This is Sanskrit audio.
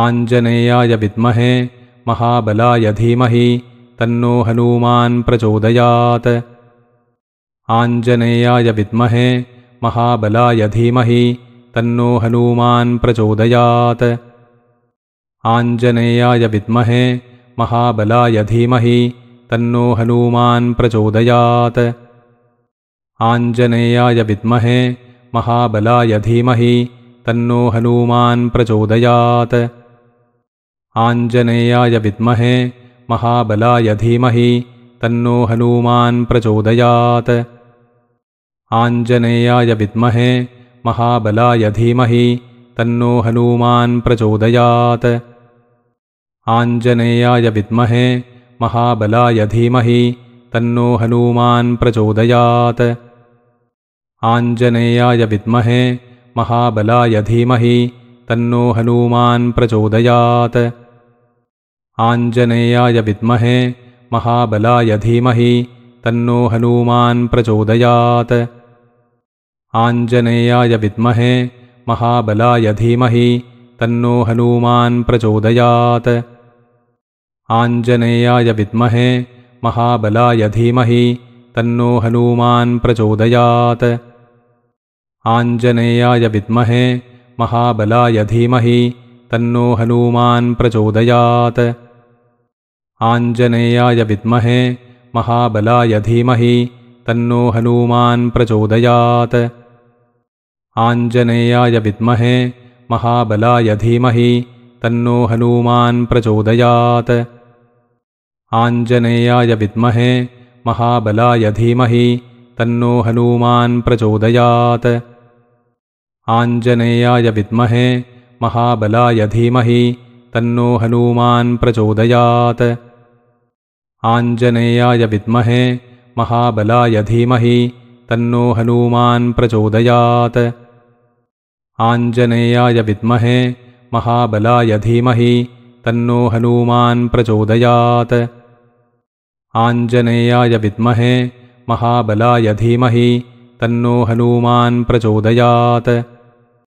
आञ्जनेयाय विद्महे महाबलाय धीमहि तन्नो हनूमान् प्रचोदयात् आञ्जनेयाय विद्महे महाबलाय धीमहि तन्नो हनूमान् प्रचोदयात् आञ्जनेयाय विद्महे महाबलाय धीमहि तन्नो हनूमान् प्रचोदयात् आञ्जनेयाय विद्महे महाबलाय धीमहि तन्नो हनूमान् प्रचोदयात् आञ्जनेयाय विद्महे महाबलाय धीमहि तन्नो हनूमान् प्रचोदयात् विद्महे महाबलाय धीमहि तन्नो आञ्जनेयाय विद्महे महाबलाय धीमहि तन्नो हनूमान् प्रचोदयात् आञ्जनेयाय विद्महे महाबलाय धीमहि तन्नो हनूमान् प्रचोदयात् आञ्जनेयाय विद्महे महाबलाय धीमहि तन्नो हनूमान् प्रचोदयात् आञ्जनेयाय विद्महे महाबलाय धीमहि तन्नो हनूमान् प्रचोदयात् आञ्जनेयाय विद्महे महाबलाय धीमहि तन्नो हनूमान् प्रचोदयात् आञ्जनेयाय विद्महे महाबलाय धीमहि तन्नो हनूमान् प्रचोदयात् आञ्जनेयाय विद्महे महाबलाय धीमहि तन्नो हनूमान् प्रचोदयात् आञ्जनेयाय विद्महे महाबलाय धीमहि तन्नो हनूमान् प्रचोदयात् आञ्जनेयाय विद्महे महाबलाय धीमहि तन्नो हनूमान् प्रचोदयात् आञ्जनेयाय विद्महे महाबलाय धीमहि तन्नो हनूमान् प्रचोदयात् आञ्जनेयाय विद्महे महाबलाय धीमहि तन्नो हनूमान् प्रचोदयात् आञ्जनेयाय विद्महे महाबलाय धीमहि तन्नो हनूमान् प्रचोदयात् आञ्जनेयाय विद्महे महाबलाय धीमहि तन्नो हनूमान् प्रचोदयात्